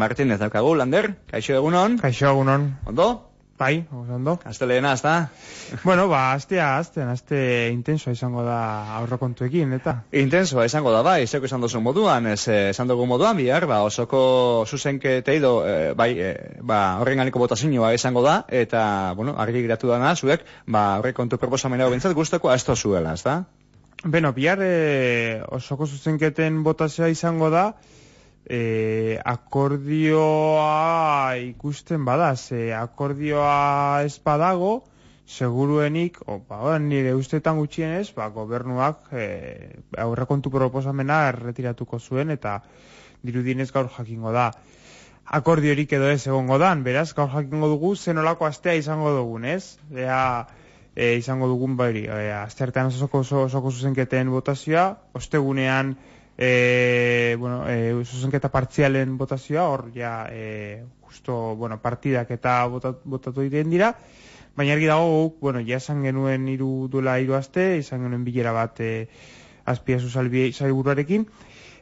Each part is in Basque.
Martínez daukagu, Lander, kaixo egunon. Kaixo egunon. Ondo? Bai, ondo. Azte lehena, azta? Bueno, ba, aztea, aztean, azte intensoa izango da aurrokontuekin, eta? Intensoa izango da, bai, zeko izan dozu moduan, ez izan eh, dugu moduan, bihar, ba, osoko zuzenketei do, e, bai, eh, ba, horren ganiko izango da, eta, bueno, argi giratu da zuek, ba, kontu proposamena hau bintzat guztoko, azto zuela, azta? Beno, bihar e, osoko zuzenketen botazioa izango da, e, akordioa ikusten bada, ze akordioa ez badago, seguruenik, ba, o, nire ustetan gutxienez ba, gobernuak e, aurrekontu proposamena erretiratuko zuen, eta dirudinez gaur jakingo da. Akordiorik edo ez egongo dan, beraz, gaur jakingo dugu, zenolako astea izango dugun, ez? E, izango dugun bari, e, osoko, osoko zuzenketen botazioa, ostegunean, E, bueno, e, zuzenketa partzialen botazioa, hor, ja, e, justo, bueno, partidak eta botat, botatu egiten dira, baina argi dago, bueno, ja esan genuen hiru duela hiru aste, izan genuen bilera bat e, azpiazu zailburuarekin,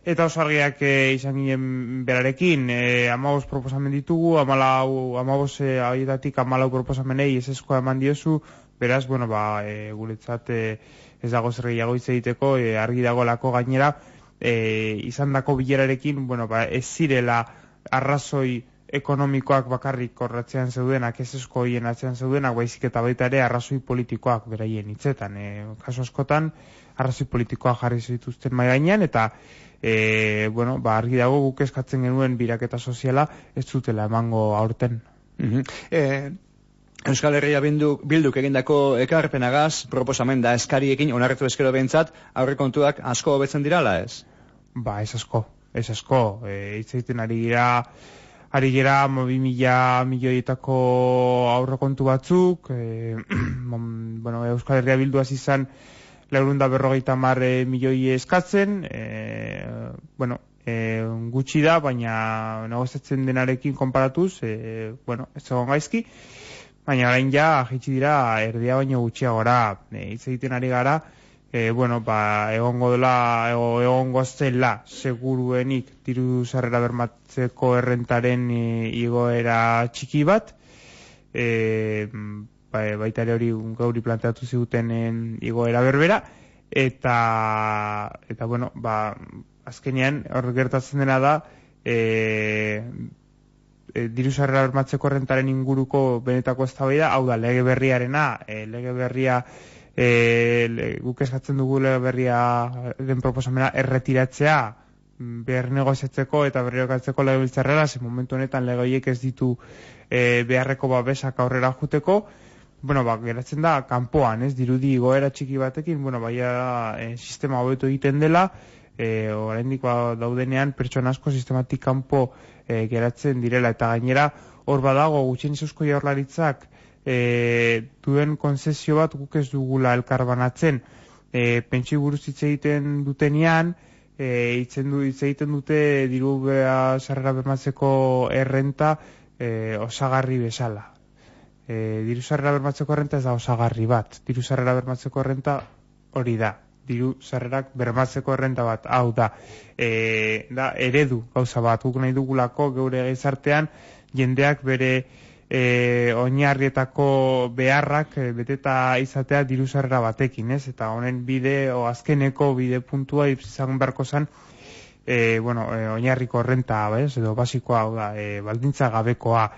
eta oso argiak e, izan ginen berarekin, e, proposamen ditugu, amalau, amabos e, aietatik amalau proposamenei ez eskoa eman diozu, beraz, bueno, ba, e, guretzat e, ez dago zerreiago hitz egiteko, e, argi dago lako gainera, e, eh, izan dako bilerarekin, bueno, ba, ez zirela arrazoi ekonomikoak bakarrik korratzean zeudenak, ez esko hien atzean zeudenak, baizik eta baita ere arrazoi politikoak beraien hitzetan. E, eh, kaso askotan, arrazoi politikoak jarri zituzten maiganean, eta e, bueno, ba, argi dago guk eskatzen genuen biraketa soziala ez zutela emango aurten. Mm Euskal Herria binduk, bilduk egindako ekarpenagaz, proposamen da eskariekin onartu eskero behintzat, aurre asko hobetzen dirala ez? Ba, ez asko, ez asko. E, Itzaiten ari gira, ari gira, mobi mila milioietako aurre kontu batzuk, e, bueno, Euskal Herria bildu izan, laurunda berrogeita marre milioi eskatzen, e, bueno, E, gutxi da, baina nagozatzen denarekin konparatuz, e, bueno, ez zegoen gaizki baina orain ja jaitsi dira erdia baino gutxiagora eh, hitz egiten ari gara e, bueno ba egongo dela egongo zela seguruenik diru sarrera bermatzeko errentaren eh, igoera txiki bat e, ba, baita ere hori gauri planteatu zigutenen igoera berbera eta eta bueno ba azkenean hor gertatzen dena da e, Eh, diru sarrera bermatzeko rentaren inguruko benetako eztabaida, hau da lege berriarena, e, lege berria e, le, guk eskatzen dugu lege berria den proposamena erretiratzea mm, behar negoziatzeko eta berriokatzeko lege biltzarrera, ze momentu honetan lege horiek ez ditu e, beharreko babesak aurrera juteko, bueno, ba, geratzen da, kanpoan, ez, dirudi goera txiki batekin, bueno, baia sistema hobetu egiten dela, e, oraindikoa ba, daudenean pertsona asko sistematik kanpo e, geratzen direla eta gainera hor badago gutxien zeusko jaurlaritzak e, duen konzesio bat guk ez dugula elkarbanatzen e, pentsi buruz hitz egiten dutenean e, itzen du, hitz egiten dute diru beha sarrera bermatzeko errenta e, osagarri bezala eh diru sarrera bermatzeko errenta ez da osagarri bat diru sarrera bermatzeko errenta hori da, diru sarrerak bermatzeko errenta bat. Hau da, e, da eredu gauza bat guk nahi dugulako geure gizartean jendeak bere e, oinarrietako beharrak e, beteta izatea diru sarrera batekin, ez? Eta honen bide o azkeneko bide puntua izan berko san e, bueno, e, oinarriko renta, Edo basikoa, hau da, e, baldintza gabekoa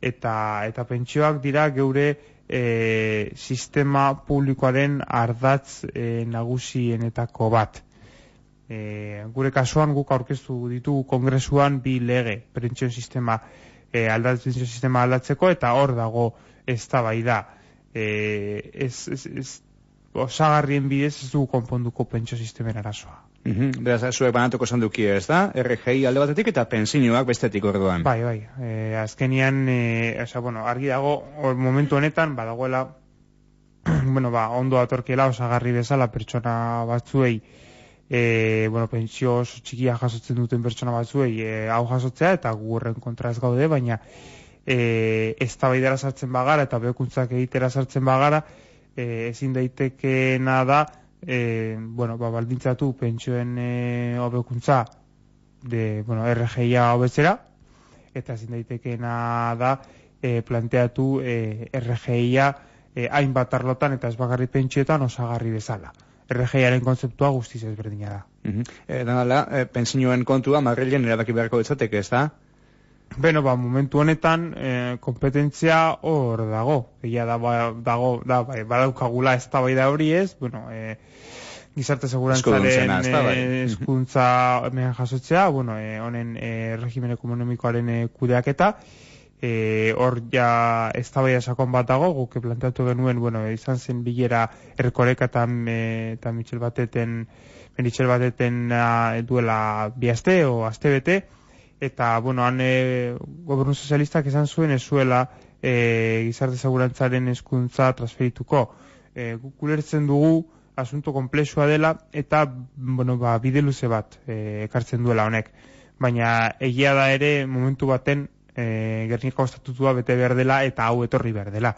eta eta pentsioak dira geure e, sistema publikoaren ardatz e, nagusienetako bat. E, gure kasuan guk aurkeztu ditu kongresuan bi lege Pentsio sistema e, sistema aldatzeko eta hor dago eztabaida. E, ez, ez, ez, osagarrien bidez ez du konponduko pentsio sistemen arazoa. Mhm. Beraz, zuek banatuko zanduki ez da, RGI alde batetik eta pensiñoak bestetik orduan. Bai, bai, e, azkenian, e, eh, esa, bueno, argi dago, or, momentu honetan, badagoela, bueno, ba, ondo atorkela, osagarri bezala, pertsona batzuei, e, bueno, pensio oso txikia jasotzen duten pertsona batzuei, e, hau jasotzea, eta gurren kontra ez gaude, baina, e, ez da sartzen bagara, eta bekuntzak egitera sartzen bagara, ezin daitekena da e, bueno, ba, baldintzatu pentsuen e, eh, obekuntza de, bueno, obetzera, eta zin daitekena da e, planteatu e, a e, hainbat arlotan eta ez bagarri pentsuetan osagarri bezala. aren konzeptua guztiz ezberdina da. Mm -hmm. e, Danala, e, kontua, Madrilen erabaki beharko ditzateke, ez da? Beno, ba, momentu honetan, e, eh, kompetentzia hor dago. Egia da, ba, dago, da, bai, badaukagula ez da bai hori ez, bueno, e, gizarte segurantzaren eskuduntza bai. Eh, mehan jasotzea, bueno, e, honen e, regimen ekonomikoaren e, kudeaketa, e, hor ja ez da bai bat dago, guk planteatu genuen, bueno, izan zen bilera erkoreka eta, mitxel Bateten, Mitchell Bateten a, duela bi o aste eta bueno, han e, gobernu sozialistak esan zuen ez zuela e, gizarte segurantzaren eskuntza transferituko. E, eh, kulertzen dugu asunto komplexua dela eta bueno, ba, bide luze bat ekartzen duela honek. Baina egia da ere momentu baten e, Gernikako estatutua bete behar dela eta hau etorri behar dela.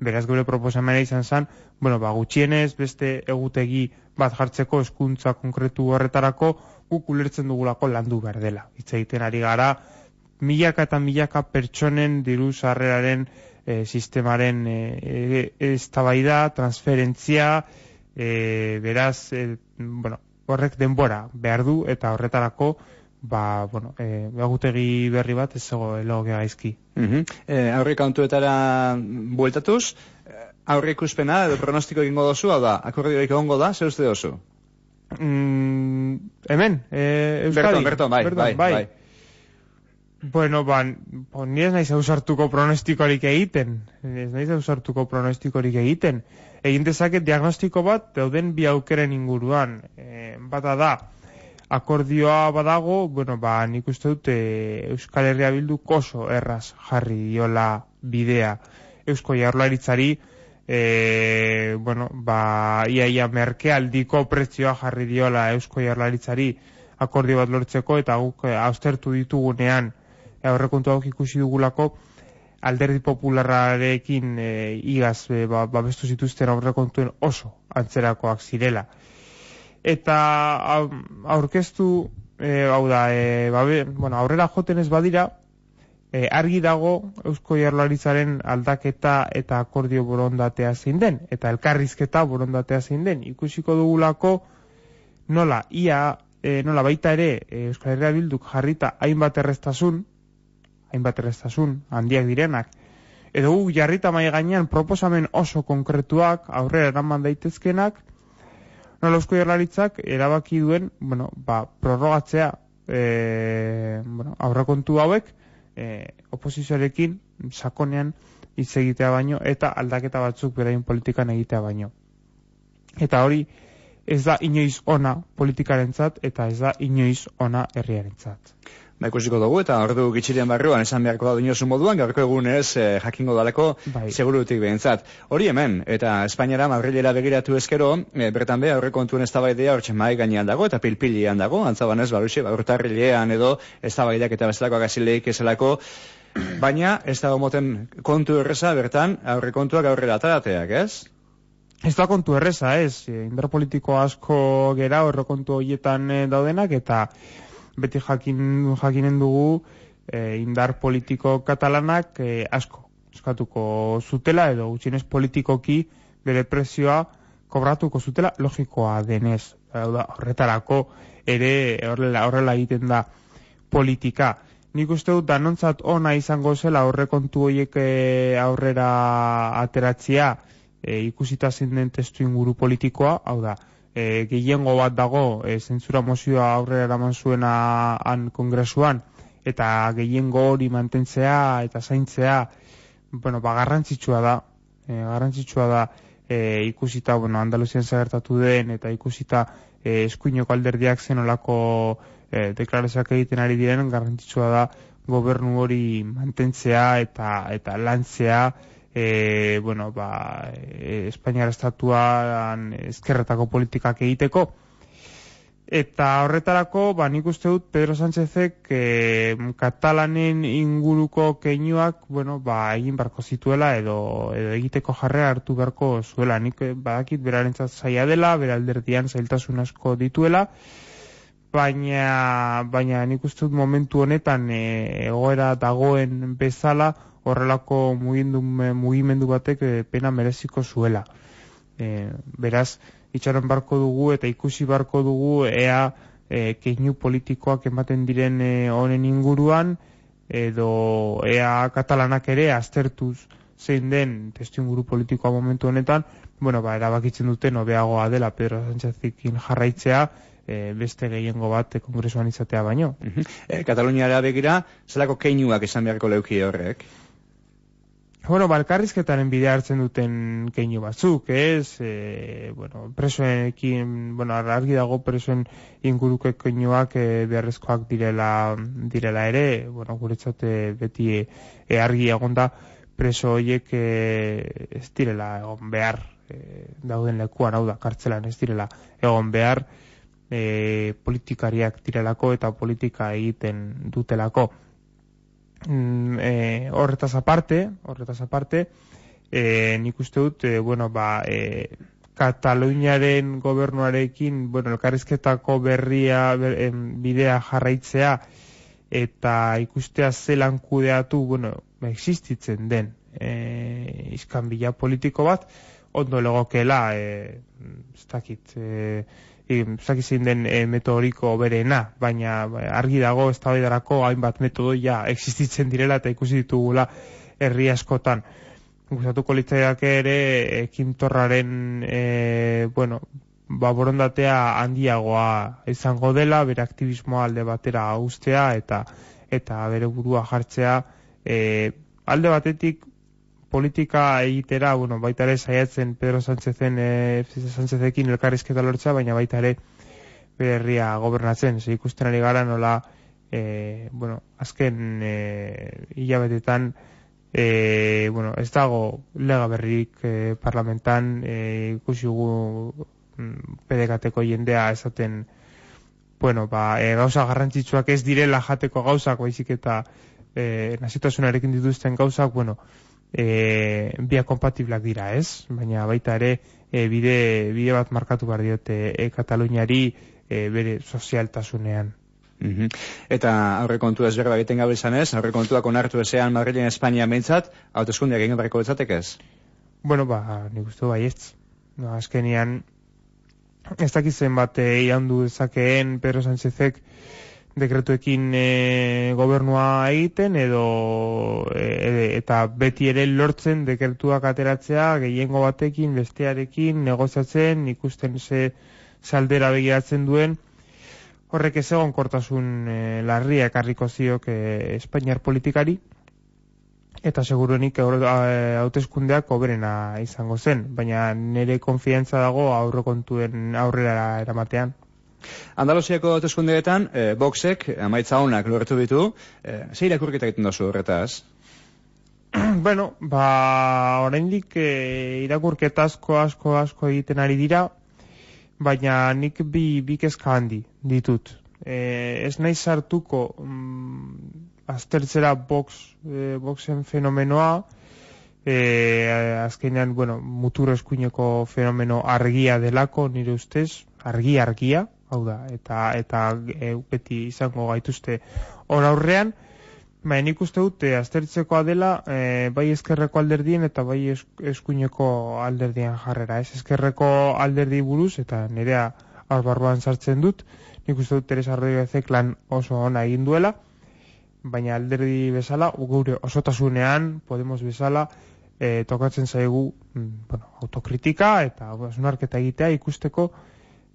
Beraz gure proposamena izan zen, bueno, ba, gutxienez beste egutegi bat jartzeko eskuntza konkretu horretarako, guk ulertzen dugulako landu behar dela. Hitz ari gara, milaka eta milaka pertsonen diru sarreraren eh, sistemaren e, e, eztabaida, transferentzia, eh, beraz, bueno, horrek denbora behar du eta horretarako ba, bueno, e, agutegi berri bat ez zego eloge gaizki. Mm -hmm. e, bueltatuz, aurre ikuspena, edo pronostiko egingo dozu, hau da, akordioik egongo da, zer uste dozu? Mm, hemen, e, Euskadi. Berton, berton, bai, berton, bai, bai. bai. Bueno, ba, ni ez naiz ausartuko pronostikorik egiten. Ez naiz ausartuko pronostikorik egiten. Egin dezaket diagnostiko bat dauden bi aukeren inguruan. E, bata da, akordioa badago, bueno, ba, nik uste dut e, Euskal Herria Bildu koso erraz jarri diola bidea. Eusko jarlaritzari, e, bueno, ba, iaia merke aldiko prezioa jarri diola eusko jarlaritzari akordio bat lortzeko eta guk eh, austertu ditugunean eh, aurrekontu hauk ikusi dugulako alderdi popularrarekin e, igaz e, ba, ba bestu zituzten aurrekontuen oso antzerakoak zirela eta aurkeztu hau da, e, ba, bueno, aurrera joten ez badira, e, argi dago Eusko Jaurlaritzaren aldaketa eta akordio borondatea zein den eta elkarrizketa borondatea zein den ikusiko dugulako nola ia e, nola baita ere eh, Euskal Herria Bilduk jarrita hainbat erreztasun hainbat erreztasun handiak direnak edo gu jarrita mai gainean proposamen oso konkretuak aurrera eraman daitezkenak nola Eusko Jaurlaritzak erabaki duen bueno ba prorrogatzea E, bueno, aurrakontu hauek e, oposizioarekin sakonean hitz egitea baino eta aldaketa batzuk berain politikan egitea baino. Eta hori ez da inoiz ona politikarentzat eta ez da inoiz ona herriarentzat. Ba, dugu, eta ordu gitxirien barruan esan beharko da dinosu moduan, gaurko egun ez eh, jakingo dalako bai. segurutik behintzat. Hori hemen, eta Espainiara Madrilera begiratu ezkero, e, bertan beha horrek kontuen ez tabaidea hortxe mai gainean dago, eta pilpilean dago, antzaban ez baruxe, baurtarrilean edo ez eta bestelako agazileik ezelako, baina ez dago moten kontu erresa bertan aurre kontuak aurrera atarateak, ez? Ez da kontu erresa, ez. Indar politiko asko gera horrekontu horietan eh, daudenak, eta beti jakin, jakinen dugu eh, indar politiko katalanak eh, asko eskatuko zutela edo gutxienez politikoki bere prezioa kobratuko zutela logikoa denez da, horretarako ere horrela, horrela egiten da politika Nik uste dut, danontzat ona izango zela horre kontu horiek eh, aurrera ateratzea e, ikusita zinden testu inguru politikoa, hau da, e, gehiengo bat dago e, zentzura mozioa aurrera eraman zuena kongresuan, eta gehiengo hori mantentzea eta zaintzea, bueno, ba, garrantzitsua da, e, garrantzitsua da e, ikusita, bueno, Andaluzian zagertatu den, eta ikusita e, eskuinoko alderdiak zen e, deklarazioak egiten ari diren, garrantzitsua da gobernu hori mantentzea eta, eta lantzea, e, bueno, ba, e, Estatuan ezkerretako politikak egiteko. Eta horretarako, ba, nik uste dut Pedro Sánchezek eh, katalanen inguruko keinuak bueno, ba, egin barko zituela edo, egiteko jarrea hartu beharko zuela. Nik eh, badakit berarentzat zaila dela, beralderdian zailtasun asko dituela, baina, baina nik uste dut momentu honetan egoera dagoen bezala, horrelako mugimendu mugimendu batek eh, pena mereziko zuela. Eh, beraz, itxaron barko dugu eta ikusi barko dugu ea eh, keinu politikoak ematen diren honen inguruan, edo ea katalanak ere aztertuz zein den testu inguru politikoa momentu honetan, bueno, ba, erabakitzen dute nobeagoa dela Pedro jarraitzea, beste gehiengo bat e, kongresuan izatea baino. Mm -hmm. e, begira, zelako keinuak esan beharko leuki horrek? bueno, balkarrizketaren bidea hartzen duten keinu batzuk, ez? E, bueno, presoekin, bueno, argi dago presoen inguruko keinuak e, beharrezkoak direla, direla ere, bueno, e, beti e, e argi egonda preso hoiek e, ez direla egon behar e, dauden lekuan, hau da, kartzelan ez direla egon behar e, politikariak direlako eta politika egiten dutelako. Mm, eh horretas aparte, horretas aparte, eh nik uste dut eh, bueno, ba, eh, Kataluniaren gobernuarekin, bueno, elkarrizketako berria bidea jarraitzea eta ikustea zelan kudeatu, bueno, ba, existitzen den eh iskanbila politiko bat ondo legokela eh ez dakit eh Eh, Zaki den e, eh, metodoriko bereena, baina ba, argi dago ez da metodo hainbat metodoia existitzen direla eta ikusi ditugula herri askotan. Gustatuko litzaiak ere, e, eh, kintorraren, bueno, baborondatea handiagoa izango dela, bere aktivismoa alde batera guztea eta eta bere burua jartzea e, alde batetik politika egitera, bueno, baita ere saiatzen Pedro Sánchezen eh Sánchezekin elkarrizketa lortza, baina baita ere berria gobernatzen, ze ikusten ari gara nola e, bueno, azken eh e, bueno, ez dago lega berrik eh, parlamentan e, ikusi dugu mm, PDKateko jendea esaten bueno, ba, e, gauza garrantzitsuak ez direla jateko gauzak, baizik eta eh nazitasunarekin dituzten gauzak, bueno, e, bia dira, ez? Baina baita ere e, bide, bide bat markatu behar diote e, Kataluniari e, bere sozialtasunean. Mm Eta aurre kontu ez egiten gabe izan ez? Aurre kontu dako ezean Madrilen Espainia mentzat, hau tezkundiak egin berreko betzatek ez? Bueno, ba, nik uste bai ez. No, azkenian, ez dakitzen bat eian du ezakeen Pedro Sánchezek dekretuekin e, gobernua egiten edo e, e, eta beti ere lortzen dekertuak ateratzea gehiengo batekin bestearekin negozatzen ikusten ze saldera begiratzen duen horrek ez egon kortasun e, larria ekarriko e, Espainiar politikari eta segurunik hauteskundeak hoberena izango zen baina nire konfiantza dago aurrela aurrera eramatean Andalusiako hauteskundeetan, e, boxek, amaitza honak lortu ditu, e, eh, zei irakurketa egiten dozu horretaz? bueno, ba, oraindik e, irakurketa asko, asko, asko egiten ari dira, baina nik bi, bi kezka handi ditut. E, ez nahi sartuko mm, aztertzera box, e, boxen fenomenoa, e, azkenean, bueno, mutur eskuineko fenomeno argia delako, nire ustez, argi-argia, da, eta eta e, izango gaituzte hor aurrean, ba nik uste dut e, aztertzekoa dela, e, bai eskerreko alderdien eta bai eskuineko alderdien jarrera, ez eskerreko alderdi buruz eta nirea albarruan sartzen dut. Nik uste dut Teresa Rodriguezek lan oso ona egin duela, baina alderdi bezala gure osotasunean podemos bezala E, tokatzen zaigu mm, bueno, autokritika eta unarketa egitea ikusteko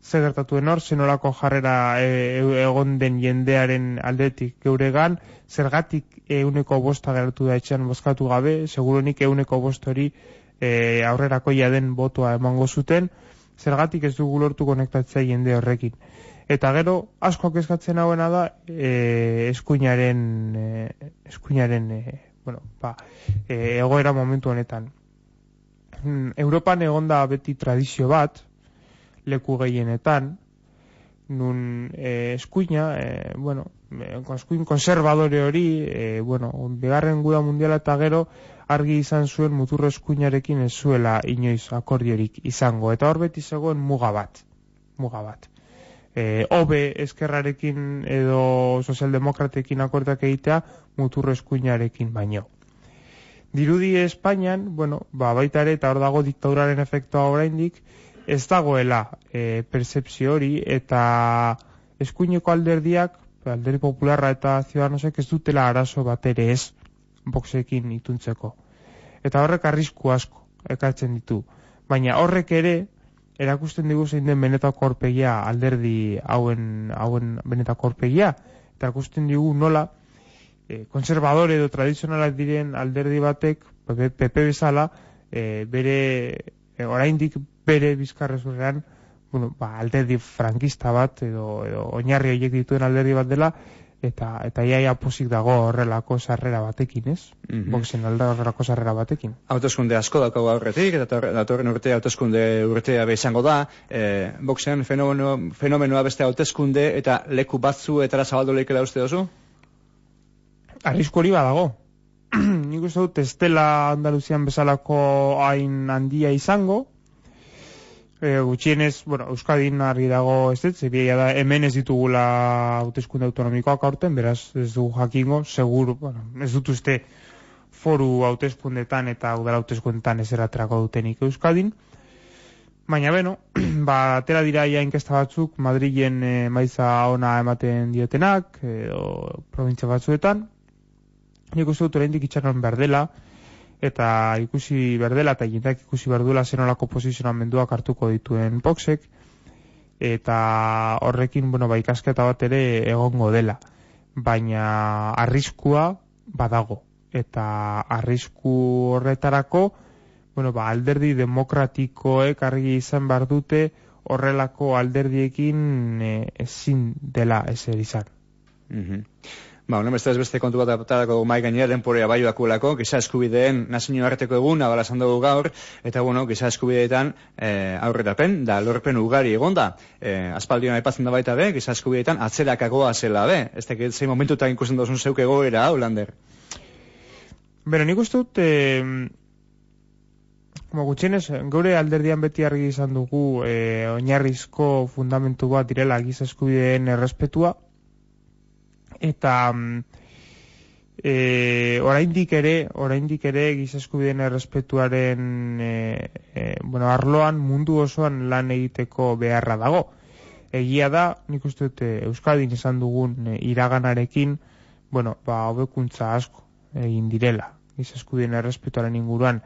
ze gertatu den hor, zenolako jarrera e, e, egon den jendearen aldetik geuregan, zergatik euneko bosta gertu da etxean bozkatu gabe, segurunik euneko bost hori e, aurrerako den botoa emango zuten, zergatik ez dugu lortu konektatzea jende horrekin. Eta gero, asko kezkatzen hauena da, e, eskuinaren, e, eskuinaren e, bueno, ba, egoera momentu honetan. Mm, Europan da beti tradizio bat, leku gehienetan, nun eh, eskuina, eh, bueno, eh, eskuin konservadore hori, bueno, begarren guda mundiala eta gero, argi izan zuen muturro eskuinarekin ez zuela inoiz akordiorik izango. Eta hor beti zegoen muga bat, muga bat. E, obe eskerrarekin edo sozialdemokratekin akordak egitea muturro eskuinarekin baino. Dirudi Espainian, bueno, ba, baita eta hor dago diktauraren efektua oraindik, ez dagoela e, eh, percepzio hori eta eskuineko alderdiak alderdi popularra eta zioan osak ez dutela arazo bat ere ez boksekin ituntzeko eta horrek arrisku asko ekartzen ditu baina horrek ere erakusten digu zein den beneta alderdi hauen hauen beneta korpegia eta erakusten digu nola e, eh, konservadore edo tradizionalak diren alderdi batek PP bezala e, bere e, oraindik bere bizkarrezurrean, bueno, ba, alderdi frankista bat, edo, edo oinarri horiek dituen alderdi bat dela, eta eta iaia dago horrelako sarrera batekin, ez? Mm -hmm. Boxen alda horrelako sarrera batekin. Autoskunde asko dago aurretik, eta datorren urte autoskunde urtea izango da, e, boxen fenomeno, fenomenoa beste autoskunde eta leku batzu eta zabaldu uste duzu? Arrisku hori badago, nik uste dut estela Andaluzian bezalako hain handia izango, e, gutxienez, bueno, Euskadin argi dago ez ez, zebiaia da, hemen ez ditugula hauteskunde autonomikoak aurten, beraz ez du jakingo, segur, bueno, ez dut uste foru hautezkundetan eta udara hautezkundetan ez eratrako dutenik Euskadin. Baina, beno, ba, tera dira ia inkesta batzuk, Madrilen e, maiza ona ematen diotenak, edo provintza batzuetan, Nik uste dut orain itxaron berdela, eta ikusi berdela, eta jintak ikusi berdela zenolako posizionamenduak menduak hartuko dituen boxek, eta horrekin, bueno, ba, ikasketa bat ere egongo dela. Baina arriskua badago, eta arrisku horretarako, bueno, ba, alderdi demokratikoek argi izan behar dute, horrelako alderdiekin eh, ezin dela ezer izan. Mm Ba, honen bestez beste kontu bat adaptatako mai gainera den porea bai dakulako, giza eskubideen nazio arteko egun, balasan dugu gaur eta bueno, giza eskubideetan e, eh, aurretapen da lorpen ugari egonda. E, eh, Aspaldion aipatzen da baita be, giza eskubideetan atzerakagoa zela be. Este que sei momentu eta ikusten dosun zeuke goera Holander. Bero, nik uste dut, eh, como gure alderdian beti argi izan dugu e, oinarrizko fundamentu bat direla eskubideen errespetua, eta mm, e, oraindik ere oraindik ere giza errespetuaren e, e, bueno, arloan mundu osoan lan egiteko beharra dago. Egia da, nik uste dut e, Euskadin izan dugun e, iraganarekin, bueno, ba hobekuntza asko egin direla giza errespetuaren inguruan.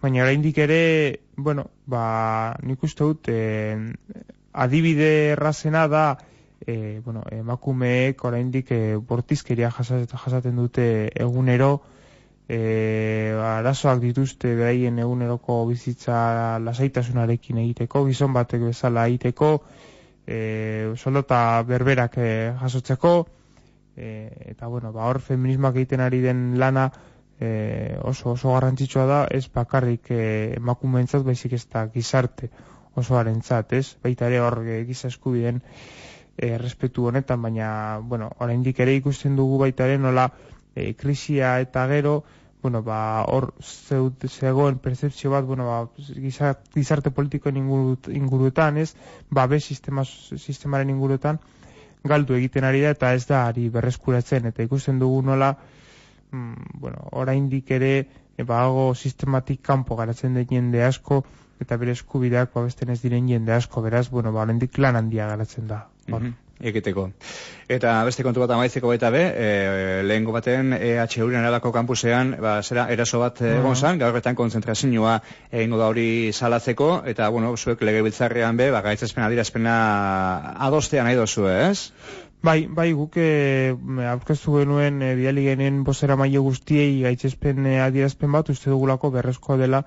Baina oraindik ere, bueno, ba nik uste dut e, adibide errazena da e, bueno, emakumeek oraindik e, bortizkeria jasaten dute egunero, e, arazoak dituzte beraien eguneroko bizitza lasaitasunarekin egiteko, gizon batek bezala egiteko, e, berberak e, jasotzeko, e, eta bueno, ba, hor feminismoak egiten ari den lana, E, oso oso garrantzitsua da ez bakarrik e, emakumeentzat baizik ez da gizarte oso ez? Baita ere hor e, giza eskubideen eh, respetu honetan, baina, bueno, oraindik ere ikusten dugu baita ere nola eh, krisia eta gero, bueno, ba, hor zegoen percepzio bat, bueno, ba, gizarte politikoen inguruetan, ez, ba, be, sistema, sistemaren inguruetan, galdu egiten ari da, eta ez da, ari berreskuratzen, eta ikusten dugu nola, mm, bueno, oraindik ere, eh, ba, hago sistematik kanpo garatzen den jende asko, eta bere eskubideak ba, ez diren jende asko, beraz, bueno, ba, oraindik lan handia garatzen da. Ba, mhm. egiteko. Eta beste kontu bat amaitzeko baita be, e, lehengo baten EHU-ren kampusean, ba, zera eraso bat mhm. egon uh -huh. gaurretan konzentrazioa egingo da hori salatzeko, eta, bueno, zuek lege biltzarrean be, ba, gaitzazpena dira, adostean nahi dozu, ez? Bai, bai, guk eh, aurkeztu genuen e, bidali genen bozera maile guztiei gaitzazpen e, adierazpen bat, uste dugulako berrezko dela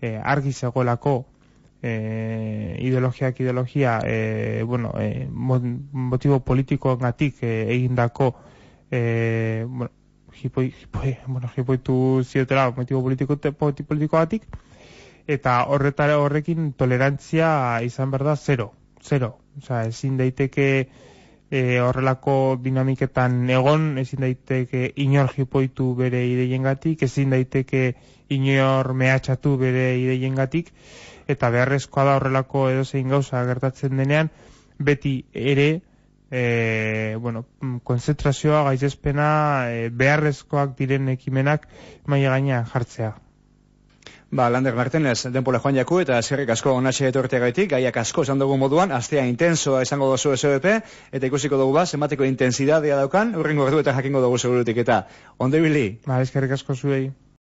e, argi zegoelako eh, ideologiak ideologia, eh, bueno, eh, motibo politiko gatik eh, egindako, eh, bueno, jipoi, jipoi, bueno, jipoitu zietela, motivo politiko, politiko gatik, eta horretara horrekin tolerantzia izan behar da zero, zero. Osea, ezin daiteke e, horrelako dinamiketan egon, ezin daiteke inor jipoitu bere ideiengatik, ezin daiteke inor mehatxatu bere ideiengatik, eta beharrezkoa da horrelako edozein gauza gertatzen denean, beti ere, e, bueno, mm, konzentrazioa, gaitzespena, e, beharrezkoak diren ekimenak maila gaina jartzea. Ba, Lander Martenez, denpola joan jaku eta zerrik asko onatxe etortea gaitik, gaiak asko esan dugu moduan, astea intensoa izango dozu SOEP, eta ikusiko dugu ba, semateko intensidadea daukan, urrengo gertu eta jakingo dugu segurutik eta, ondo bili? Ba, ezkerrik asko zuei.